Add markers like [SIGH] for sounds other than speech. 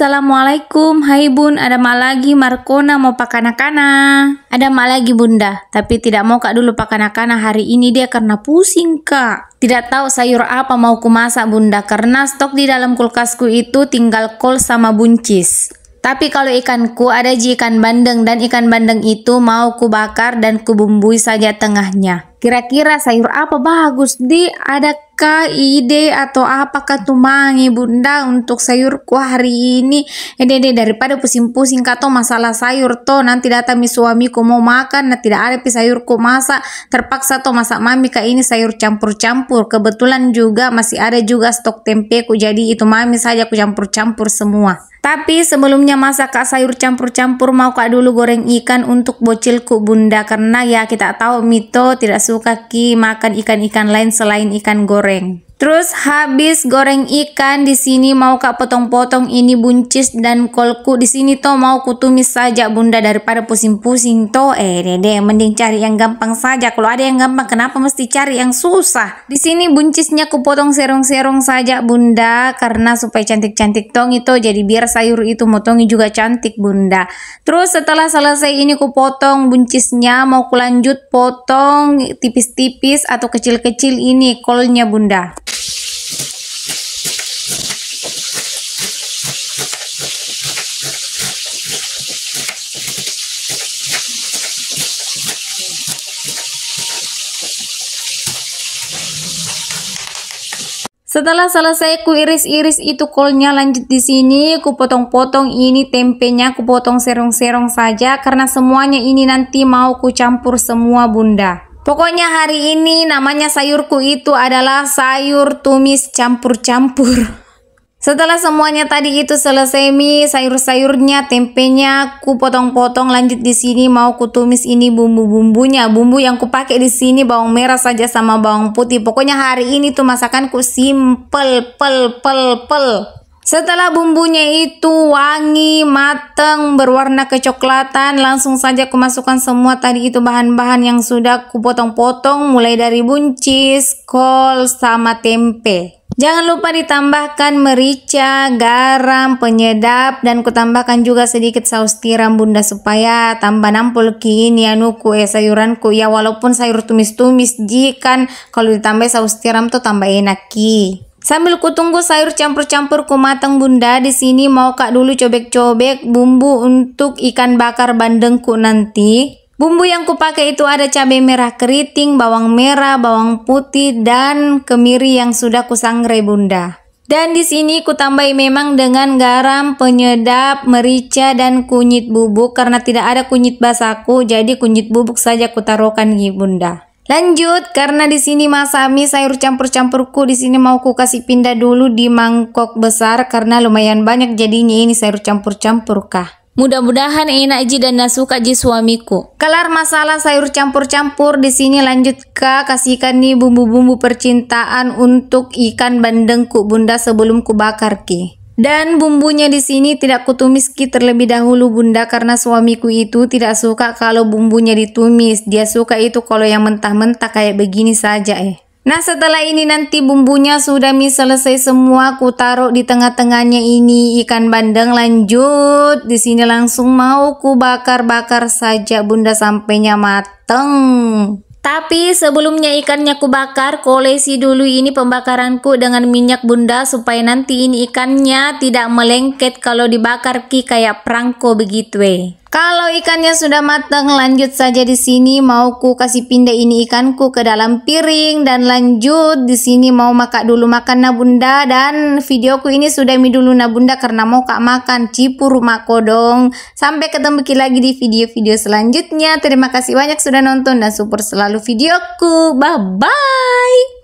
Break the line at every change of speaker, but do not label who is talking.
Assalamualaikum, hai bun, ada mak lagi Markona mau anak-anak. Ada mak lagi bunda, tapi tidak mau kak dulu anak-anak hari ini dia karena pusing kak. Tidak tahu sayur apa mau masak bunda karena stok di dalam kulkasku itu tinggal kol sama buncis. Tapi kalau ikanku ada ji ikan bandeng dan ikan bandeng itu mau ku bakar dan ku bumbui saja tengahnya. Kira-kira sayur apa bagus di ada Adakah ide atau apakah tumangi bunda untuk sayurku hari ini? ini deh daripada pusing-pusing kato masalah sayur to nanti datang mi suamiku mau makan nah tidak ada pi sayurku masak terpaksa to masak mami kak ini sayur campur-campur kebetulan juga masih ada juga stok tempe ku jadi itu mami saja ku campur-campur semua. Tapi sebelumnya masak kak sayur campur-campur mau kak dulu goreng ikan untuk bocilku bunda karena ya kita tahu Mito tidak suka ki makan ikan-ikan lain selain ikan goreng Ring. Terus habis goreng ikan di sini mau kak potong-potong ini buncis dan kolku di sini toh mau kutumis saja bunda daripada pusing-pusing toh eh dede mending cari yang gampang saja kalau ada yang gampang kenapa mesti cari yang susah di sini buncisnya potong serong-serong saja bunda karena supaya cantik-cantik tong itu jadi biar sayur itu motongi juga cantik bunda terus setelah selesai ini potong buncisnya mau kulanjut potong tipis-tipis atau kecil-kecil ini kolnya bunda Setelah selesai ku iris-iris itu kolnya lanjut di sini ku potong-potong ini tempenya ku potong serong-serong saja karena semuanya ini nanti mau ku campur semua bunda. Pokoknya hari ini namanya sayurku itu adalah sayur tumis campur-campur. [LAUGHS] Setelah semuanya tadi itu selesai mie, sayur-sayurnya, tempenya, ku potong-potong lanjut di sini mau kutumis ini bumbu-bumbunya. Bumbu yang ku pakai di sini bawang merah saja sama bawang putih. Pokoknya hari ini tuh masakanku simple, pel, pel, pel. Setelah bumbunya itu wangi, mateng, berwarna kecoklatan, langsung saja kemasukan semua tadi itu bahan-bahan yang sudah kupotong potong mulai dari buncis, kol, sama tempe. Jangan lupa ditambahkan merica, garam, penyedap dan kutambahkan juga sedikit saus tiram bunda supaya tambah nampol kini anu kue eh, sayuranku ya walaupun sayur tumis-tumis jikan kalau ditambah saus tiram tuh tambah enak ki. Sambil ku tunggu sayur campur-campur ku matang bunda, di sini mau kak dulu cobek-cobek bumbu untuk ikan bakar bandengku nanti. Bumbu yang kupakai itu ada cabai merah keriting, bawang merah, bawang putih, dan kemiri yang sudah kusangrai bunda. Dan di sini ku memang dengan garam, penyedap, merica, dan kunyit bubuk karena tidak ada kunyit basaku, jadi kunyit bubuk saja kutaruhkan bunda. Lanjut, karena di sini masami sayur campur-campurku di sini mau ku kasih pindah dulu di mangkok besar karena lumayan banyak jadinya ini sayur campur-campur kah. Mudah-mudahan enak ji dan Nasuka ji suamiku. Kelar masalah sayur campur-campur, di sini lanjut ke kasihkan nih bumbu-bumbu percintaan untuk ikan bandengku bunda sebelum kubakar ki. Dan bumbunya di sini tidak kutumis ki terlebih dahulu bunda karena suamiku itu tidak suka kalau bumbunya ditumis. Dia suka itu kalau yang mentah-mentah kayak begini saja eh. Nah setelah ini nanti bumbunya sudah mie selesai semua aku taruh di tengah-tengahnya ini ikan bandeng lanjut di sini langsung mau ku bakar-bakar saja bunda sampainya mateng tapi sebelumnya ikannya ku bakar, kolesi dulu ini pembakaranku dengan minyak bunda supaya nanti ini ikannya tidak melengket kalau dibakar ki kayak perangko begitu eh. Kalau ikannya sudah matang, lanjut saja di sini mau ku kasih pindah ini ikanku ke dalam piring dan lanjut di sini mau makan dulu makan na bunda dan videoku ini sudah mi dulu nabunda bunda karena mau kak makan cipur makodong. Sampai ketemu lagi di video-video selanjutnya. Terima kasih banyak sudah nonton dan support selalu videoku. Bye bye.